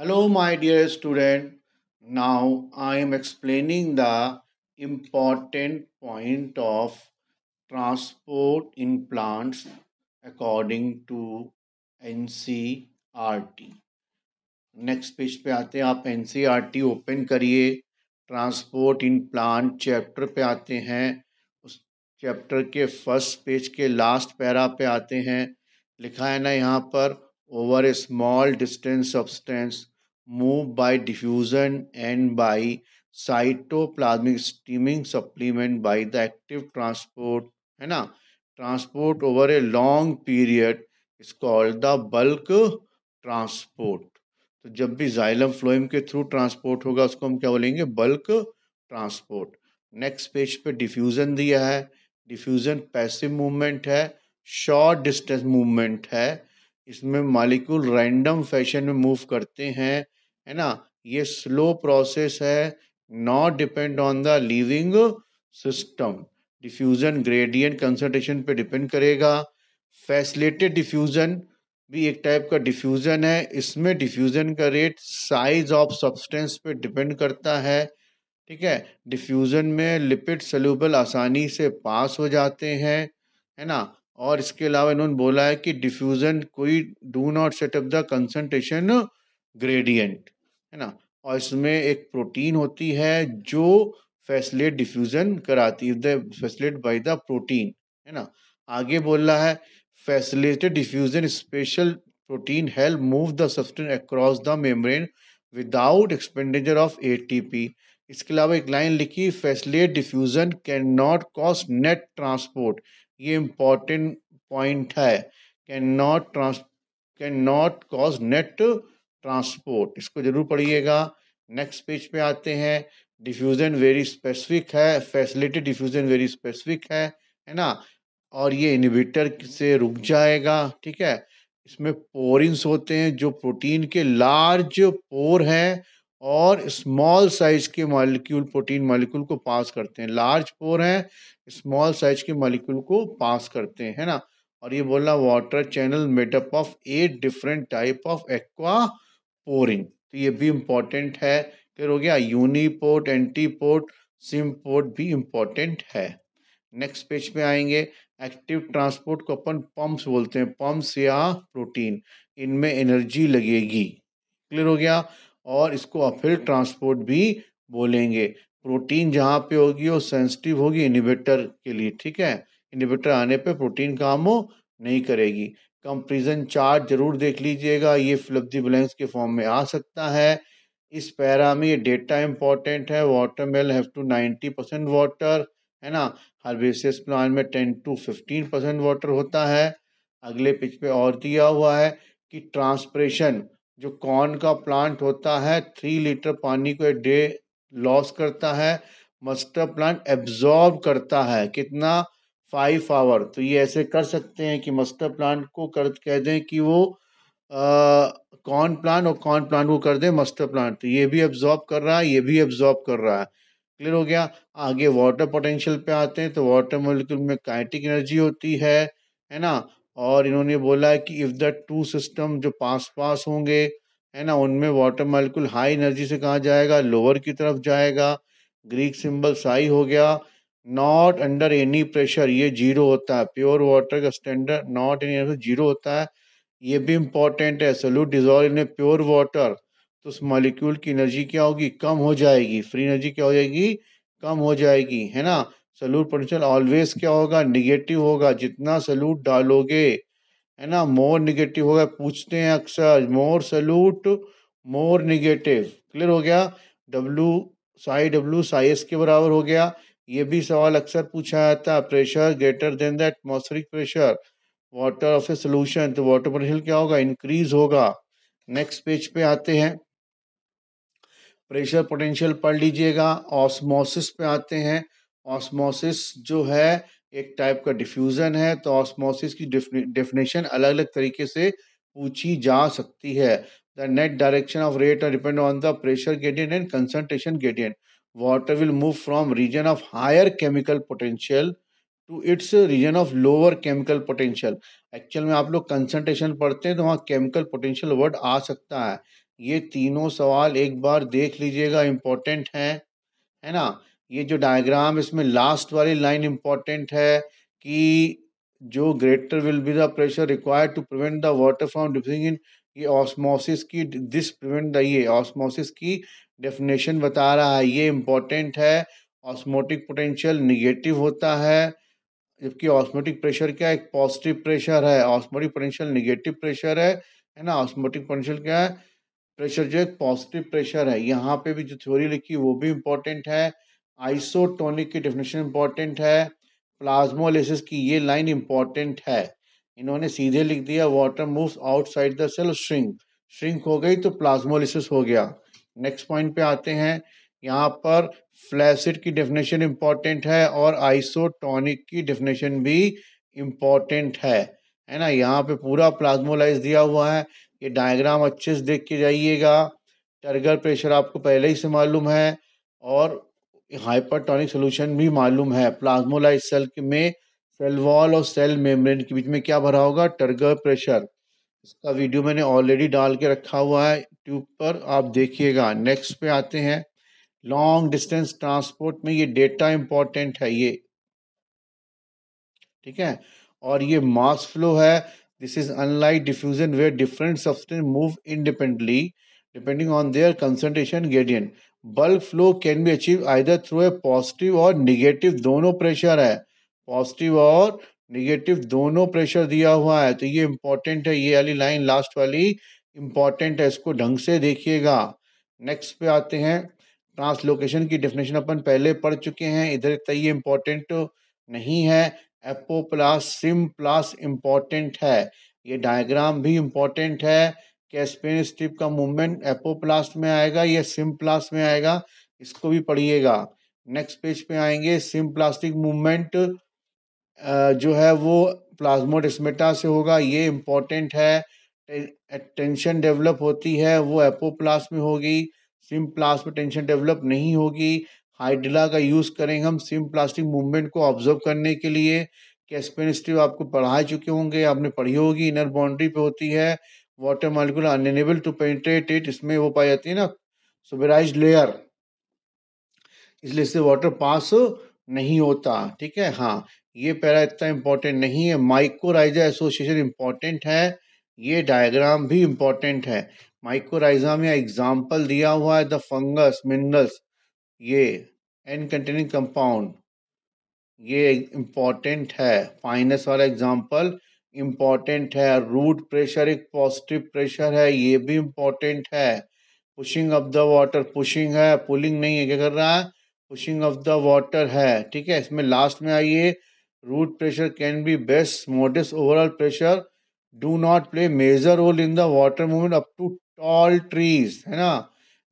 Hello my dear student. Now I am explaining the important point of transport in plants according to NCRT. Next page पे आते हैं आप एन open करिए transport in plant chapter पे आते हैं उस चैप्टर के फर्स्ट पेज के लास्ट पैरा पे आते हैं लिखा है ना यहाँ पर over a small distance substance moved by diffusion and by cytoplasmic streaming supplement by the active transport है ना transport over a long period is called the bulk transport तो जब भी जाइलम फ्लोएम के थ्रू ट्रांसपोर्ट होगा उसको हम क्या बोलेंगे बल्क ट्रांसपोर्ट नेक्स्ट पेज पे डिफ्यूज़न दिया है डिफ्यूज़न पैसिव मूवमेंट है शॉर्ट डिस्टेंस मूवमेंट है इसमें मालिक्यूल रैंडम फैशन में मूव करते हैं है ना ये स्लो प्रोसेस है not depend on the living system diffusion gradient concentration पे डिपेंड करेगा फैसिलेटेड डिफ्यूज़न भी एक टाइप का डिफ्यूज़न है इसमें डिफ्यूज़न का रेट साइज ऑफ सब्सटेंस पे डिपेंड करता है ठीक है डिफ्यूज़न में लिपिड सल्यूबल आसानी से पास हो जाते हैं है ना और इसके अलावा इन्होंने बोला है कि डिफ्यूज़न कोई do not set up the concentration gradient है ना और इसमें एक प्रोटीन होती है जो फैसलेट डिफ्यूज़न कराती है फैसलेट बाई द प्रोटीन है ना आगे बोल रहा है facilitated diffusion special protein help move the substance across the membrane without expenditure of ATP इसके अलावा एक लाइन लिखी facilitate diffusion can not cause net transport ये इम्पोर्टेंट पॉइंट है can not trans can not cause net transport इसको जरूर पढ़िएगा next page पे आते हैं डिफ्यूज़न वेरी स्पेसिफिक है फैसिलिटी डिफ्यूज़न वेरी स्पेसिफिक है है ना और ये इनिबिटर से रुक जाएगा ठीक है इसमें पोरिंस होते हैं जो प्रोटीन के लार्ज पोर हैं और स्मॉल साइज़ के मालिक्यूल प्रोटीन मालिक्यूल को पास करते हैं लार्ज पोर हैं स्मॉल साइज के मालिक्यूल को पास करते हैं ना और ये बोलना water channel made up of eight different type of aquaporins तो ये भी इम्पोर्टेंट है फिर हो गया यूनिपोर्ट एंटीपोर्ट सिमपोर्ट भी इम्पोर्टेंट है नेक्स्ट पेज पे आएंगे एक्टिव ट्रांसपोर्ट को अपन पंप्स बोलते हैं पंप्स या प्रोटीन इनमें एनर्जी लगेगी क्लियर हो गया और इसको अफिल ट्रांसपोर्ट भी बोलेंगे प्रोटीन जहाँ पे होगी वो सेंसिटिव होगी इनिवेटर के लिए ठीक है इनिवेटर आने पे प्रोटीन काम हो नहीं करेगी कंप्रीजन चार्ट जरूर देख लीजिएगा ये फ्लब्जी ब्लैंक्स के फॉर्म में आ सकता है इस पैरा में ये डेटा इंपॉर्टेंट है water mail have to ninety percent water है ना बेसिस प्लान में ten to fifteen percent water होता है अगले पिच पे और दिया हुआ है कि ट्रांसप्रेशन जो कॉर्न का प्लांट होता है थ्री लीटर पानी को डे लॉस करता है मस्टर्ड प्लांट एब्जॉर्ब करता है कितना फाइव आवर तो ये ऐसे कर सकते हैं कि मस्टर्ड प्लांट को कर कह दें कि वो कॉर्न प्लांट और कॉर्न प्लांट को कर दें मस्टर्ड प्लांट तो ये भी एब्जॉर्ब कर रहा है ये भी एब्जॉर्ब कर रहा है क्लियर हो गया आगे वाटर पोटेंशियल पे आते हैं तो वाटर मोलिक्यूल में काइटिक एनर्जी होती है है ना और इन्होंने बोला है कि इफ़ द टू सिस्टम जो पास पास होंगे है ना उनमें वाटर मालिकुल हाई एनर्जी से कहाँ जाएगा लोअर की तरफ जाएगा ग्रीक सिंबल साई हो गया नॉट अंडर एनी प्रेशर ये जीरो होता है प्योर वाटर का स्टैंडर्ड नॉट एनी जीरो होता है ये भी इम्पॉर्टेंट है solute dissolve in pure water तो उस मॉलिक्यूल की एनर्जी क्या होगी कम हो जाएगी फ्री एनर्जी क्या हो जाएगी कम हो जाएगी है ना सलूट पोटेंशियल ऑलवेज क्या होगा निगेटिव होगा जितना सलूट डालोगे है ना मोर निगेटिव होगा पूछते हैं अक्सर more solute more negative clear हो गया W psi W psi S के बराबर हो गया ये भी सवाल अक्सर पूछा जाता है pressure greater than the atmospheric pressure water of a solution तो वाटर पोटेंशियल क्या होगा इंक्रीज होगा नेक्स्ट पेज पे आते हैं प्रेशर पोटेंशियल पढ़ लीजिएगा ऑस्मोसिस पे आते हैं ऑस्मोसिस जो है एक टाइप का डिफ्यूज़न है तो ऑस्मोसिस की डेफिनेशन अलग अलग तरीके से पूछी जा सकती है the net direction of rate और depend on the pressure gradient and concentration gradient water will move from region of higher chemical potential to its region of lower chemical potential actual में आप लोग कंसनट्रेशन पढ़ते हैं तो वहाँ chemical potential word आ सकता है ये तीनों सवाल एक बार देख लीजिएगा इम्पोर्टेंट हैं है ना ये जो डायग्राम इसमें लास्ट वाली लाइन इम्पॉर्टेंट है कि जो greater will be the pressure required to prevent the water from diffusing in ये ऑस्मोसिस की दिस प्रिवेंट द ये ऑस्मोसिस की डेफिनेशन बता रहा है ये इम्पॉर्टेंट है ऑस्मोटिक पोटेंशियल निगेटिव होता है जबकि ऑस्मोटिक प्रेशर क्या एक पॉजिटिव प्रेशर है ऑस्मोटिक पोटेंशियल निगेटिव प्रेशर है है ना ऑस्मोटिक पोटेंशियल क्या है प्रेशर जो एक पॉजिटिव प्रेशर है यहाँ पे भी जो थ्योरी लिखी वो भी इम्पोर्टेंट है आइसोटोनिक की डेफिनेशन इंपॉर्टेंट है प्लाज्मोलिसिस की ये लाइन इंपॉर्टेंट है इन्होंने सीधे लिख दिया water moves outside the cell shrink shrink हो गई तो प्लाज्मोलिसिस हो गया नेक्स्ट पॉइंट पे आते हैं यहाँ पर फ्लैसिड की डेफिनेशन इंपॉर्टेंट है और आइसोटोनिक की डेफिनेशन भी इम्पॉर्टेंट है है ना यहाँ पे पूरा प्लाज्मोलाइज दिया हुआ है ये डायग्राम अच्छे से देख के जाइएगा टर्गर प्रेशर आपको पहले ही से मालूम है और हाइपरटोनिक सोल्यूशन भी मालूम है प्लाज्मोलाइज सेल में सेल वॉल और सेल मेम्ब्रेन के बीच में क्या भरा होगा टर्गर प्रेशर इसका वीडियो मैंने ऑलरेडी डाल के रखा हुआ है ट्यूब पर आप देखिएगा नेक्स्ट पे आते हैं लॉन्ग डिस्टेंस ट्रांसपोर्ट में ये डेटा इंपॉर्टेंट है ये ठीक है और ये मास फ्लो है this is unlike diffusion where different substance move independently depending on their concentration gradient bulk flow can be achieve either through a positive और निगेटिव दोनों प्रेशर है पॉजिटिव और निगेटिव दोनों प्रेशर दिया हुआ है तो ये इंपॉर्टेंट है ये वाली लाइन लास्ट वाली इंपॉर्टेंट है इसको ढंग से देखिएगा नेक्स्ट पे आते हैं ट्रांसलोकेशन की डेफिनेशन अपन पहले पढ़ चुके हैं इधर तक ये इम्पोर्टेंट नहीं है apoplast symplast important है ये डायग्राम भी इम्पोर्टेंट है क्या स्पेन स्ट्रिप का मूवमेंट एपोप्लास्ट में आएगा या सिम्प्लास्ट में आएगा इसको भी पढ़िएगा नेक्स्ट पेज पे आएंगे प्लास्टिक मूवमेंट जो है वो प्लाज्मोडिस्मेटा से होगा ये इम्पोर्टेंट है टेंशन डेवलप होती है वो एपोप्लास्ट में होगी सिम प्लास्ट में टेंशन डेवलप नहीं होगी हाइड्रिला का यूज़ करेंगे हम सिम प्लास्टिक मूवमेंट को ऑब्जर्व करने के लिए स्ट्रिप आपको पढ़ा चुके होंगे आपने पढ़ी होगी इनर बाउंड्री पे होती है water molecule unable to penetrate it इसमें वो पाई जाती है ना सुबराइज लेयर इसलिए इससे वाटर पास नहीं होता ठीक है हाँ ये पैरा इतना इम्पोर्टेंट नहीं है माइक्रोराइजा एसोसिएशन इम्पोर्टेंट है ये डायग्राम भी इम्पोर्टेंट है माइक्रोराइजा में एग्जाम्पल दिया हुआ है द फंगस मिनरल्स ये एन कंटेनिंग कंपाउंड ये इम्पोर्टेंट है फाइनस वाला एग्जाम्पल इम्पॉर्टेंट है रूट प्रेशर एक पॉजिटिव प्रेशर है ये भी इम्पॉर्टेंट है pushing of the water pushing है पुलिंग नहीं है क्या कर रहा है पुशिंग ऑफ द वाटर है ठीक है इसमें लास्ट में आइए root pressure can be best modest overall pressure do not play major role in the water movement up to tall trees है ना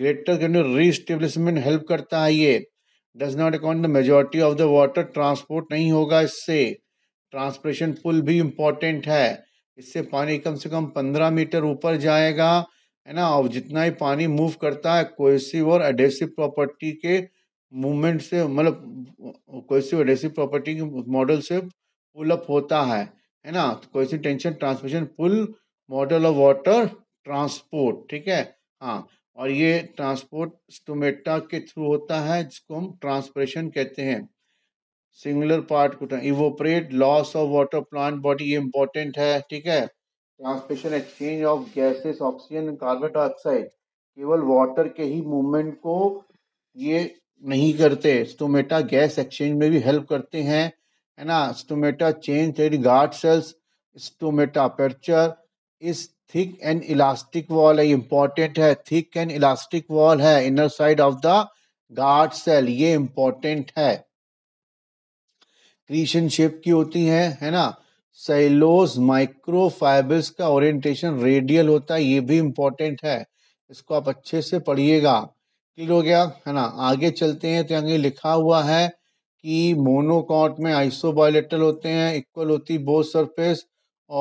ग्रेटर कैन रीस्टेब्लिशमेंट हेल्प करता है ये does not account the majority of the water transport नहीं होगा इससे transpiration पुल भी important है इससे पानी कम से कम पंद्रह मीटर ऊपर जाएगा है ना और जितना ही पानी मूव करता है कोसिव और एडेसिव प्रॉपर्टी के मूवमेंट से मतलब कोसिव एडेसिव प्रॉपर्टी के मॉडल से पुल अप होता है है ना तो सी tension transmission pull model of water transport ठीक है हाँ और ये ट्रांसपोर्ट स्टोमेटा के थ्रू होता है जिसको हम ट्रांसप्रेशन कहते हैं सिंगुलर पार्ट को evaporate loss of water plant body ये इंपॉर्टेंट है ठीक है transmission exchange of gases oxygen carbon dioxide केवल वाटर के ही मूवमेंट को ये नहीं करते स्टोमेटा गैस एक्सचेंज में भी हेल्प करते हैं है ना stomata change guard cells stomata aperture इस थिक एंड इलास्टिक वॉल है इंपॉर्टेंट है थिक एंड इलास्टिक वॉल है inner side of the guard cell ये इंपॉर्टेंट है क्रीशन शेप की होती हैं है ना सेलोस माइक्रोफाइबर्स का ओरिएंटेशन रेडियल होता है ये भी इम्पोर्टेंट है इसको आप अच्छे से पढ़िएगा क्लियर हो गया है ना आगे चलते हैं तो आगे लिखा हुआ है कि मोनोकॉट में आइसोबायोलेटल होते हैं इक्वल होती बोथ सरफेस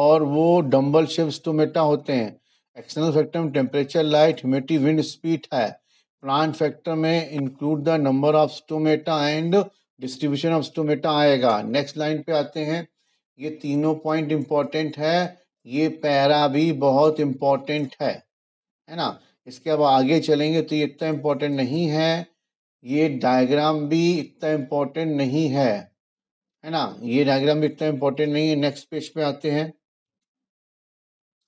और वो डम्बल शेप स्टोमेटा होते हैं एक्सटर्नल फैक्टर में temperature light humidity wind speed है प्लांट फैक्टर में include the number of stomata and distribution of stomata आएगा नेक्स्ट लाइन पे आते हैं ये तीनों पॉइंट इम्पॉर्टेंट है ये पैरा भी बहुत इम्पॉर्टेंट है है ना इसके अब आगे चलेंगे तो ये इतना इम्पॉर्टेंट नहीं है ये डायग्राम भी इतना इम्पॉर्टेंट नहीं है है ना ये डायग्राम भी इतना इम्पॉर्टेंट नहीं है नेक्स्ट पेज पे आते हैं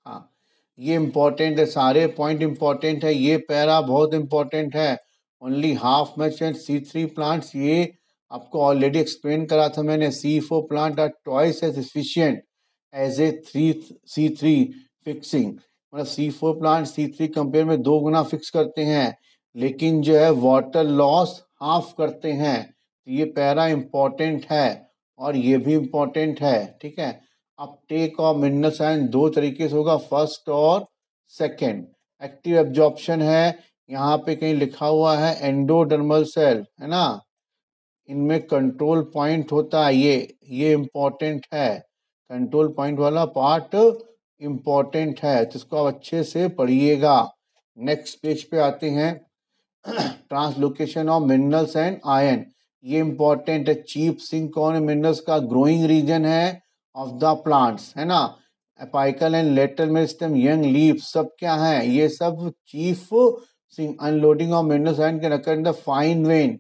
हाँ ये इम्पॉर्टेंट है सारे पॉइंट इम्पॉर्टेंट है ये पैरा बहुत इम्पॉर्टेंट है only half much and C three plants ये आपको ऑलरेडी एक्सप्लेन करा था मैंने C four plant are twice as efficient as a three C three fixing मतलब C four plant C three compare में दो गुना फिक्स करते हैं लेकिन जो है वाटर लॉस हाफ करते हैं तो ये पैरा इम्पॉर्टेंट है और ये भी इम्पॉर्टेंट है ठीक है अब टेक और मिनरल साइन दो तरीके से होगा फर्स्ट और सेकेंड एक्टिव एब्जॉर्प्शन है यहाँ पे कहीं लिखा हुआ है एंडोडर्मल सेल है ना इनमें कंट्रोल पॉइंट होता है ये ये इम्पोर्टेंट है कंट्रोल पॉइंट वाला पार्ट इम्पोर्टेंट है तो इसको आप अच्छे से पढ़िएगा नेक्स्ट पेज पे आते हैं translocation of minerals and ion ये इम्पोर्टेंट है चीप सिंह कौन मिनरल्स का ग्रोइंग रीजन है ऑफ द प्लांट्स है ना apical and lateral system young leave सब क्या है ये सब chief sink unloading of minerals ion can occur in the fine vein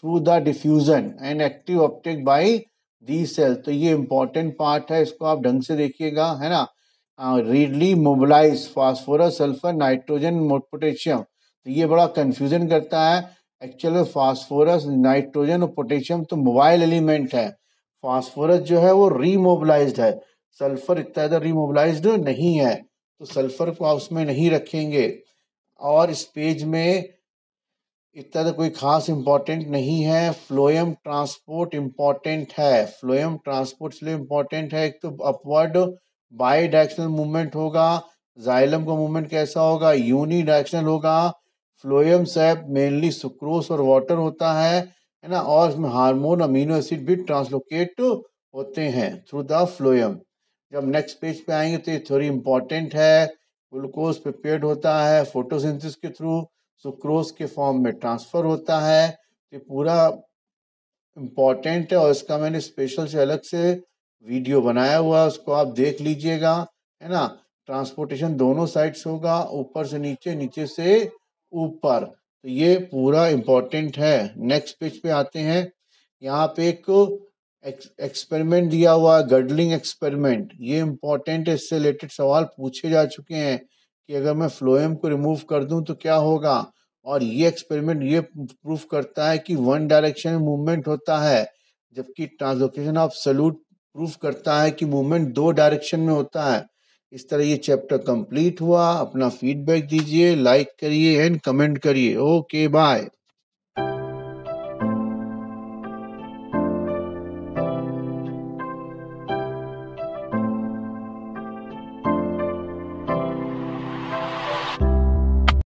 through the diffusion and active uptake by the cell तो ये इंपॉर्टेंट पार्ट है इसको आप ढंग से देखिएगा है ना readily mobilise phosphorus sulphur nitrogen potassium तो ये बड़ा कन्फ्यूजन करता है एक्चुअल में नाइट्रोजन और पोटेशियम तो मोबाइल एलिमेंट है फॉस्फोरस जो है वो रीमोबलाइज है सल्फर इतना ज़्यादा रीमोबलाइज नहीं है तो सल्फर को आप उसमें नहीं रखेंगे और इस पेज में इतना तो कोई खास इम्पॉर्टेंट नहीं है फ्लोएम ट्रांसपोर्ट इम्पॉर्टेंट है फ्लोएम ट्रांसपोर्ट इसलिए इम्पोर्टेंट है एक तो अपवर्ड बाई डायरेक्शनल मूवमेंट होगा जाइलम का मूवमेंट कैसा होगा यूनी डायरेक्शनल होगा फ्लोएम सेप मेनली सुक्रोस और वाटर होता है है ना और इसमें हार्मोन अमीनो एसिड भी ट्रांसलोकेट होते हैं थ्रू द फ्लोएम जब नेक्स्ट पेज पे आएंगे तो ये थोड़ी इम्पोर्टेंट है ग्लूकोज प्रिपेयर होता है फोटोसिंथिस के थ्रू सुक्रोज के फॉर्म में ट्रांसफ़र होता है ये पूरा इम्पॉर्टेंट है और इसका मैंने स्पेशल से अलग से वीडियो बनाया हुआ है उसको आप देख लीजिएगा है ना ट्रांसपोर्टेशन दोनों साइड्स होगा ऊपर से नीचे नीचे से ऊपर तो ये पूरा इम्पॉर्टेंट है नेक्स्ट पेज पे आते हैं यहाँ पे एक एक्सपेरिमेंट दिया हुआ है गडलिंग एक्सपेरिमेंट ये इम्पोर्टेंट है इससे रिलेटेड सवाल पूछे जा चुके हैं कि अगर मैं फ्लोएम को रिमूव कर दूं तो क्या होगा और ये एक्सपेरिमेंट ये प्रूफ करता है कि वन डायरेक्शन में मूवमेंट होता है जबकि ट्रांसलोकेशन ऑफ सल्यूट प्रूफ करता है कि मूवमेंट दो डायरेक्शन में होता है इस तरह ये चैप्टर कंप्लीट हुआ अपना फीडबैक दीजिए लाइक करिए एंड कमेंट करिए ओके बाय